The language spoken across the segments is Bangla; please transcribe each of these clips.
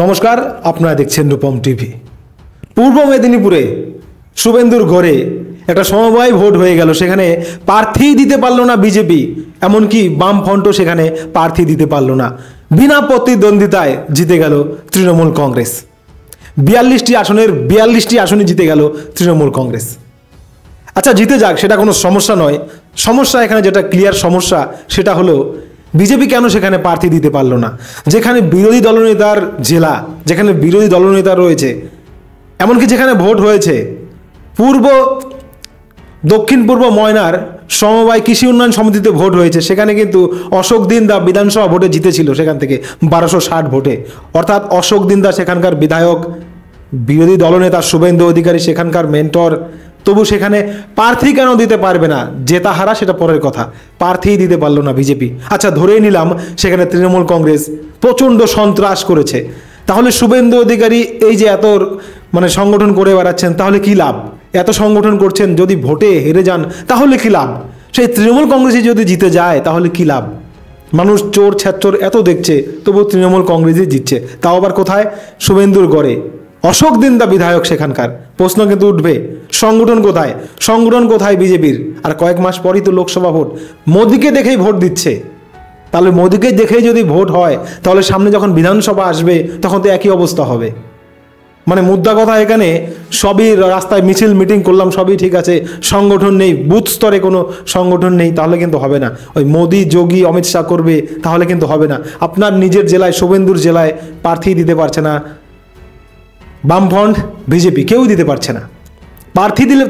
নমস্কার আপনারা দেখছেন রূপম টিভি পূর্ব মেদিনীপুরে শুভেন্দুর ঘরে একটা সমবায় ভোট হয়ে গেল সেখানে প্রার্থী দিতে পারলো না বিজেপি এমনকি বাম ফ্রন্টও সেখানে প্রার্থী দিতে পারলো না বিনা প্রতিদ্বন্দ্বিতায় জিতে গেল তৃণমূল কংগ্রেস বিয়াল্লিশটি আসনের বিয়াল্লিশটি আসনে জিতে গেল তৃণমূল কংগ্রেস আচ্ছা জিতে যাক সেটা কোনো সমস্যা নয় সমস্যা এখানে যেটা ক্লিয়ার সমস্যা সেটা হলো বিজেপি কেন সেখানে প্রার্থী দিতে পারলো না যেখানে বিরোধী দলনেতার জেলা যেখানে বিরোধী দলনেতা রয়েছে এমনকি যেখানে ভোট হয়েছে পূর্ব দক্ষিণ পূর্ব ময়নার সমবায় কৃষি উন্নয়ন সমিতিতে ভোট হয়েছে সেখানে কিন্তু অশোক দিনদা বিধানসভা ভোটে জিতেছিল সেখান থেকে বারোশো ষাট ভোটে অর্থাৎ অশোক দিনদা সেখানকার বিধায়ক বিরোধী দলনেতা শুভেন্দু অধিকারী সেখানকার মেন্টর তবু সেখানে প্রার্থী কেন দিতে পারবে না জেতা হারা সেটা পরের কথা প্রার্থী দিতে পারলো না বিজেপি আচ্ছা ধরেই নিলাম সেখানে তৃণমূল কংগ্রেস প্রচণ্ড সন্ত্রাস করেছে তাহলে শুভেন্দু অধিকারী এই যে এত মানে সংগঠন করে বেড়াচ্ছেন তাহলে কী লাভ এত সংগঠন করছেন যদি ভোটে হেরে যান তাহলে কী লাভ সেই তৃণমূল কংগ্রেসই যদি জিতে যায় তাহলে কী লাভ মানুষ চোর ছ্যাচোর এত দেখছে তবু তৃণমূল কংগ্রেসই জিতছে তাও আবার কোথায় শুভেন্দুর গড়ে অশোক দিন্দা বিধায়ক সেখানকার প্রশ্ন কিন্তু উঠবে সংগঠন কোথায় সংগঠন কোথায় বিজেপির আর কয়েক মাস পরই তো লোকসভা ভোট মোদীকে দেখেই ভোট দিচ্ছে তাহলে মোদীকে দেখেই যদি ভোট হয় তাহলে সামনে যখন বিধানসভা আসবে তখন তো একই অবস্থা হবে মানে মুদ্রা কথা এখানে সবই রাস্তায় মিছিল মিটিং করলাম সবই ঠিক আছে সংগঠন নেই বুথ স্তরে কোনো সংগঠন নেই তাহলে কিন্তু হবে না ওই মোদি যোগী অমিত শাহ করবে তাহলে কিন্তু হবে না আপনার নিজের জেলায় শুভেন্দুর জেলায় প্রার্থী দিতে পারছে না বামফ্রন্ট বিজেপি কেউ দিতে পারছে না প্রার্থী দিলে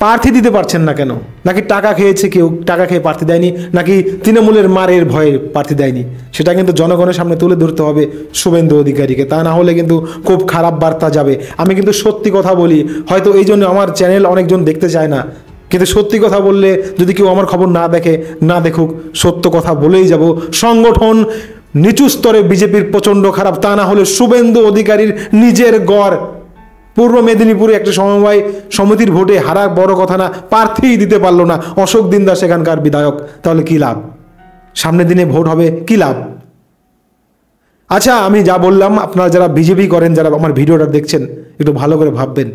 প্রার্থী দিতে পারছেন না কেন নাকি টাকা খেয়েছে কেউ টাকা খেয়ে প্রার্থী দেয়নি নাকি তৃণমূলের মারের ভয়ে প্রার্থী দেয়নি সেটা কিন্তু জনগণের সামনে তুলে ধরতে হবে শুভেন্দু অধিকারীকে তা না হলে কিন্তু খুব খারাপ বার্তা যাবে আমি কিন্তু সত্যি কথা বলি হয়তো এই জন্য আমার চ্যানেল অনেকজন দেখতে চায় না কিন্তু সত্যি কথা বললে যদি কেউ আমার খবর না দেখে না দেখুক সত্য কথা বলেই যাব সংগঠন নিচু স্তরে বিজেপির প্রচণ্ড খারাপ তা না হলে শুভেন্দু অধিকারীর নিজের গড় পূর্ব মেদিনীপুরে একটা সমবায় সমিতির ভোটে হারা বড় কথা না প্রার্থীই দিতে পারলো না অশোক দিনদা সেখানকার বিধায়ক তাহলে কী লাভ সামনের দিনে ভোট হবে কী লাভ আচ্ছা আমি যা বললাম আপনারা যারা বিজেপি করেন যারা আমার ভিডিওটা দেখছেন একটু ভালো করে ভাববেন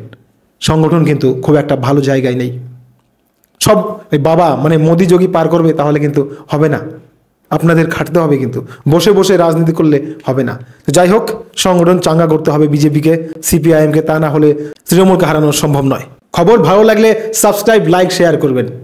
সংগঠন কিন্তু খুব একটা ভালো জায়গায় নেই সব বাবা মানে মোদি যোগী পার করবে তাহলে কিন্তু হবে না আপনাদের খাটতে হবে কিন্তু বসে বসে রাজনীতি করলে হবে না তো যাই হোক সংগঠন চাঙ্গা করতে হবে বিজেপিকে সিপিআইএমকে তা না হলে তৃণমূলকে হারানো সম্ভব নয় খবর ভালো লাগলে সাবস্ক্রাইব লাইক শেয়ার করবেন